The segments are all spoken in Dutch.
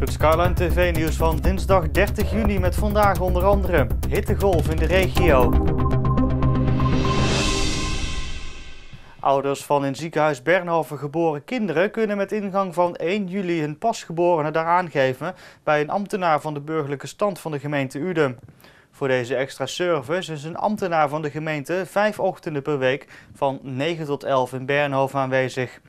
Het Skyline TV-nieuws van dinsdag 30 juni met vandaag onder andere hittegolf in de regio. Ouders van in ziekenhuis Bernhoven geboren kinderen kunnen met ingang van 1 juli hun pasgeborene daar aangeven bij een ambtenaar van de burgerlijke stand van de gemeente Uden. Voor deze extra service is een ambtenaar van de gemeente vijf ochtenden per week van 9 tot 11 in Bernhoven aanwezig.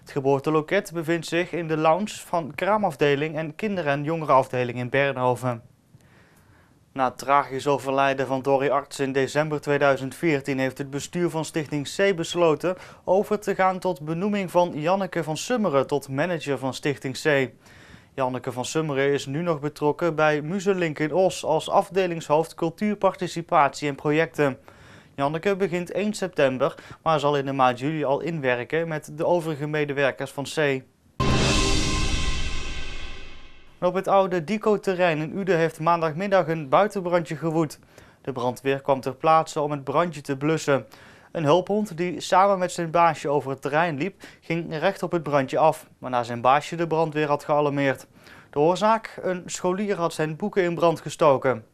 Het geboorteloket bevindt zich in de lounge van kraamafdeling en kinder- en jongerenafdeling in Bernhoven. Na het tragisch overlijden van Dorry Arts in december 2014 heeft het bestuur van Stichting C besloten over te gaan tot benoeming van Janneke van Summeren tot manager van Stichting C. Janneke van Summeren is nu nog betrokken bij Muzelink in Os als afdelingshoofd cultuurparticipatie en projecten. Janneke begint 1 september, maar zal in de maand juli al inwerken met de overige medewerkers van C. Op het oude Dico-terrein in Uden heeft maandagmiddag een buitenbrandje gewoed. De brandweer kwam ter plaatse om het brandje te blussen. Een hulphond die samen met zijn baasje over het terrein liep, ging recht op het brandje af, waarna zijn baasje de brandweer had gealarmeerd. De oorzaak? Een scholier had zijn boeken in brand gestoken.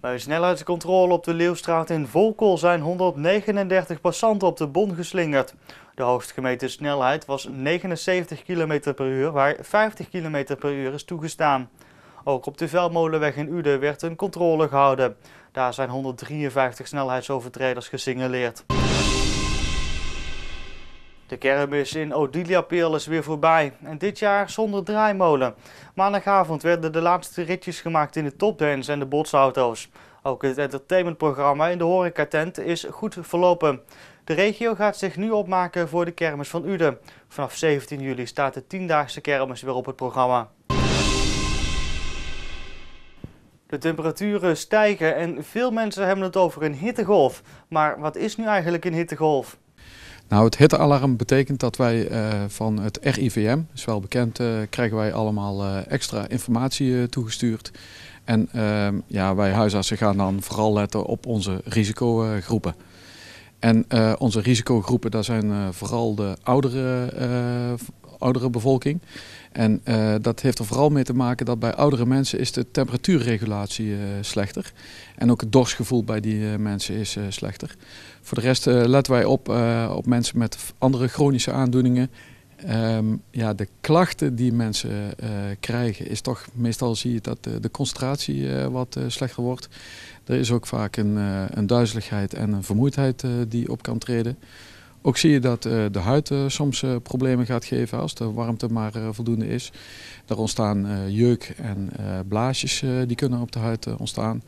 Bij snelheidscontrole op de Leeuwstraat in Volkel zijn 139 passanten op de bon geslingerd. De hoogst gemeten snelheid was 79 km per uur, waar 50 km per uur is toegestaan. Ook op de Velmolenweg in Uden werd een controle gehouden. Daar zijn 153 snelheidsovertreders gesignaleerd. De kermis in Odiliapeel is weer voorbij en dit jaar zonder draaimolen. Maandagavond werden de laatste ritjes gemaakt in de topdance en de botsauto's. Ook het entertainmentprogramma in de horecatent is goed verlopen. De regio gaat zich nu opmaken voor de kermis van Uden. Vanaf 17 juli staat de tiendaagse kermis weer op het programma. De temperaturen stijgen en veel mensen hebben het over een hittegolf. Maar wat is nu eigenlijk een hittegolf? Nou, het hittealarm betekent dat wij eh, van het RIVM, is wel bekend, eh, krijgen wij allemaal eh, extra informatie toegestuurd. En ehm, ja, wij huisartsen gaan dan vooral letten op onze risicogroepen. En onze risicogroepen, daar zijn vooral de oudere oudere bevolking. En eh, dat heeft er vooral mee te maken dat bij oudere mensen is de temperatuurregulatie uh, slechter. En ook het dorstgevoel bij die eh, mensen is slechter. Voor de rest letten wij op op mensen met andere chronische aandoeningen. Ehm, ja, de klachten die mensen krijgen is toch, meestal zie je dat de, concentratie wat slechter wordt. Er is ook vaak een, een duizeligheid en een vermoeidheid die op kan treden. Ook zie je dat eh, de huid eh, soms eh, problemen gaat geven als de warmte maar voldoende is. Daar ontstaan jeuk en blaasjes die kunnen op de huid ontstaan.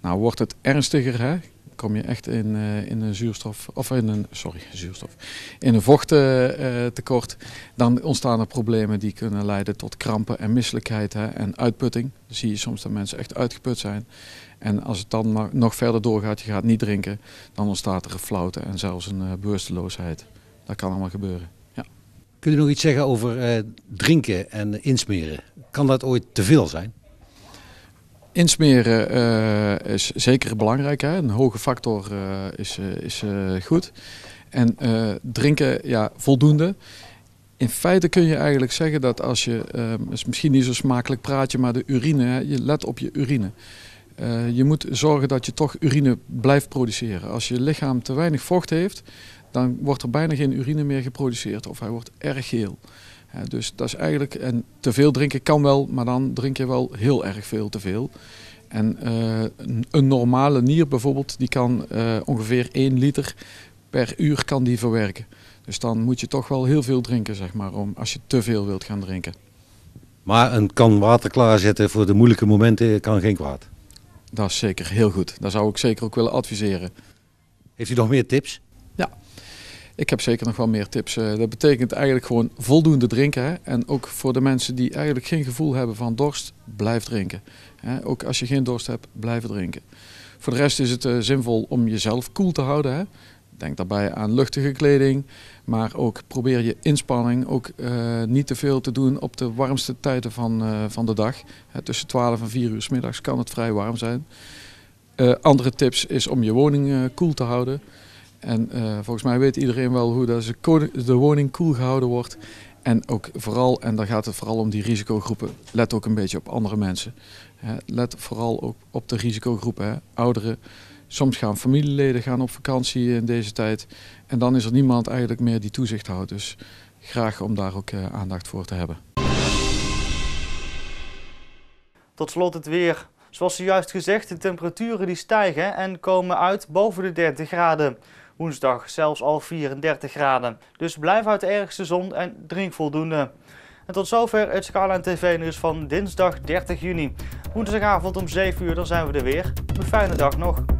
Nou wordt het ernstiger, hè? kom je echt in, eh, in een zuurstof, of in een, sorry, zuurstof, in een vochttekort. Eh, eh, dan ontstaan er problemen die kunnen leiden tot krampen en misselijkheid hè, en uitputting. Dan zie je soms dat mensen echt uitgeput zijn. En als het dan maar nog verder doorgaat, je gaat niet drinken, dan ontstaat er een flauwte en zelfs een bewusteloosheid. Dat kan allemaal gebeuren. Ja. Kun je nog iets zeggen over drinken en insmeren? Kan dat ooit te veel zijn? Insmeren eh, is zeker belangrijk. Hè? Een hoge factor eh, is, eh, is goed. En drinken, ja, voldoende. In feite kun je eigenlijk zeggen dat als je, ehm, is misschien niet zo smakelijk praatje, maar de urine, hè? je let op je urine. je moet zorgen dat je toch urine blijft produceren. Als je lichaam te weinig vocht heeft, dan wordt er bijna geen urine meer geproduceerd of hij wordt erg geel dus dat is eigenlijk, en te veel drinken kan wel, maar dan drink je wel heel erg veel te veel. En eh, een, normale nier bijvoorbeeld, die kan eh, ongeveer 1 liter per uur kan die verwerken. Dus dan moet je toch wel heel veel drinken, zeg maar, om, als je te veel wilt gaan drinken. Maar een kan water klaarzetten voor de moeilijke momenten kan geen kwaad. Dat is zeker heel goed. Dat zou ik zeker ook willen adviseren. Heeft u nog meer tips? Ik heb zeker nog wel meer tips. Eh, dat betekent eigenlijk gewoon voldoende drinken. Hè? En ook voor de mensen die eigenlijk geen gevoel hebben van dorst, blijf drinken. Hè? Ook als je geen dorst hebt, blijf drinken. Voor de rest is het eh, zinvol om jezelf koel te houden. Hè? Denk daarbij aan luchtige kleding, maar ook probeer je inspanning ook eh, niet te veel te doen op de warmste tijden van, van de dag. Hè, tussen 12 en 4 uur s middags kan het vrij warm zijn. andere tips is om je woning koel te houden. En eh, volgens mij weet iedereen wel hoe dat de woning koel gehouden wordt. En ook vooral, en dan gaat het vooral om die risicogroepen, let ook een beetje op andere mensen. Let vooral ook op de risicogroepen, hè. ouderen. Soms gaan familieleden gaan op vakantie in deze tijd. En dan is er niemand eigenlijk meer die toezicht houdt. Dus graag om daar ook eh, aandacht voor te hebben. Tot slot het weer. Zoals zojuist gezegd, de temperaturen die stijgen en komen uit boven de 30 graden. Woensdag zelfs al 34 graden. Dus blijf uit de ergste zon en drink voldoende. En tot zover het Skyline TV nieuws van dinsdag 30 juni. Woensdagavond om 7 uur dan zijn we er weer. Een fijne dag nog.